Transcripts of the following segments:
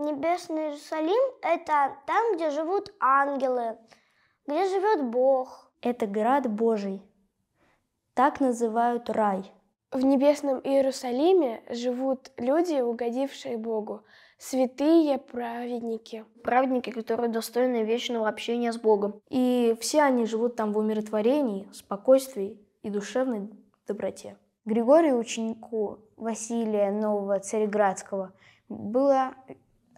Небесный Иерусалим – это там, где живут ангелы, где живет Бог. Это град Божий. Так называют рай. В небесном Иерусалиме живут люди, угодившие Богу, святые праведники. Праведники, которые достойны вечного общения с Богом. И все они живут там в умиротворении, спокойствии и душевной доброте. Григорию, ученику Василия Нового Цареградского, было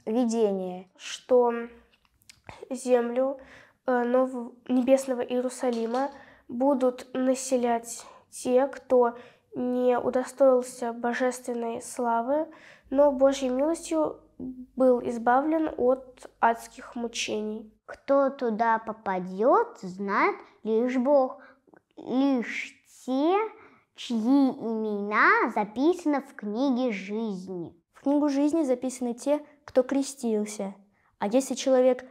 видение, что землю э, нового, небесного Иерусалима будут населять те, кто не удостоился божественной славы, но Божьей милостью был избавлен от адских мучений. Кто туда попадет, знает лишь Бог, лишь те, чьи имена записаны в книге жизни. В книгу жизни записаны те, кто крестился. А если человек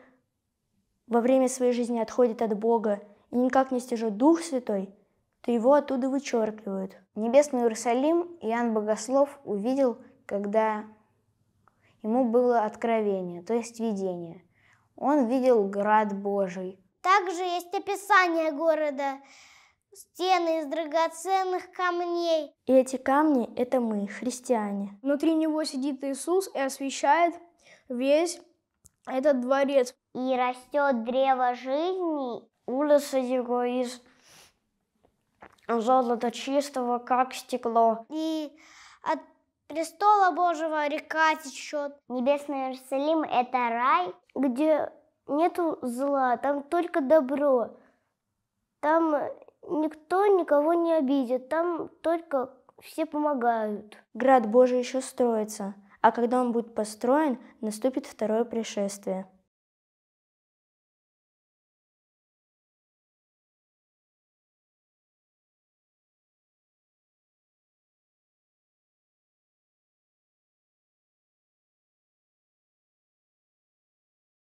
во время своей жизни отходит от Бога и никак не стяжет Дух Святой, то его оттуда вычеркивают. Небесный Иерусалим Иоанн Богослов увидел, когда ему было откровение, то есть видение. Он видел град Божий. Также есть описание города стены из драгоценных камней. И эти камни – это мы, христиане. Внутри него сидит Иисус и освещает весь этот дворец. И растет древо жизни. Улица его из золота чистого, как стекло. И от престола Божьего река течет. Небесный Иерусалим – это рай, где нету зла, там только добро. Там никто никого не обидит, там только все помогают. Град Божий еще строится, а когда он будет построен, наступит второе пришествие.